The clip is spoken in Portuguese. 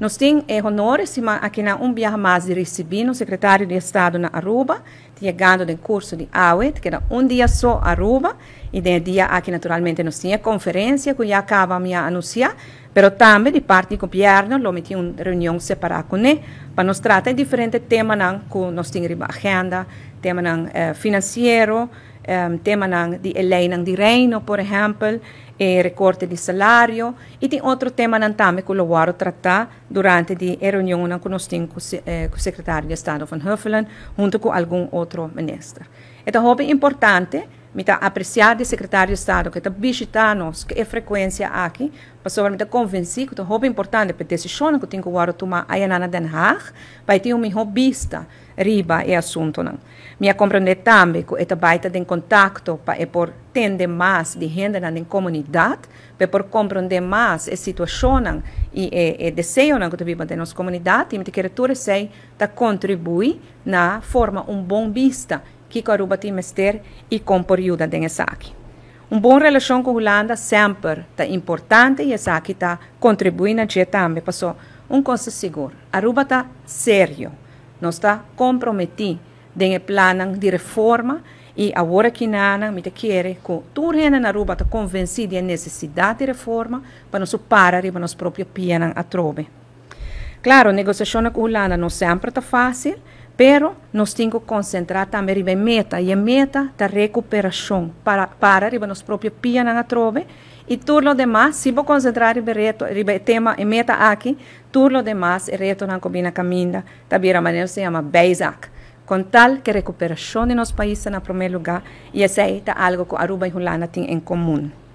Nós temos honores honores, aqui na um dia mais de receber o secretário de Estado na Aruba, chegando do curso de AWET, que era um dia só Aruba, e de dia aqui naturalmente nós a conferência, que já a de anunciar, Però también di parte del gobierno lo metí una riunione separata con él per nos tratar differenti temi con la nostra agenda, temi eh, financieros, um, ehm, temas di Elena di Reino, per esempio, e recorte di salario, e di altri temi che lo trattare durante la riunione con il eh, segretario di Stato Van Huffelen, junto con alcun altro ministro. E' molto importante Mita apreciado secretário de Estado que está visitando que é frequência aqui, passou mita convenci que é muito importante para decisão que tem que guardar tomar aí é na Den Haag, para ter uma vista riba e assunto não. Minha compreende também que esta baita de contato para é por tende mais de gente na comunidade, para por compreender mais a situação e e, e desejo não que vivemos na nossa comunidade, e mita quero tudo sei, tá contribuir na forma um bom vista que Aruba tem mestre e compor ajuda de esaki. Um bom relação com a Holanda sempre está importante e esaki está contribuindo a também passou um coisa segura. Aruba está sério, nós está comprometido den plano de reforma e agora que nana me te quer que tudo na Aruba está convencido da é necessidade de reforma para nos parar e para nos próprio pianan a trobe. Claro, negociación con no no siempre está fácil, pero nos tengo que concentrar en la meta, y la meta es recuperación para, para riba nos próprios en la trove, todo lo demás, si voy vou concentrar en tema e meta todo lo demás reto na combina caminda, También también se llama Beisac con tal que recuperación en los países en primer lugar y ese es algo que Aruba y Holanda tienen en común.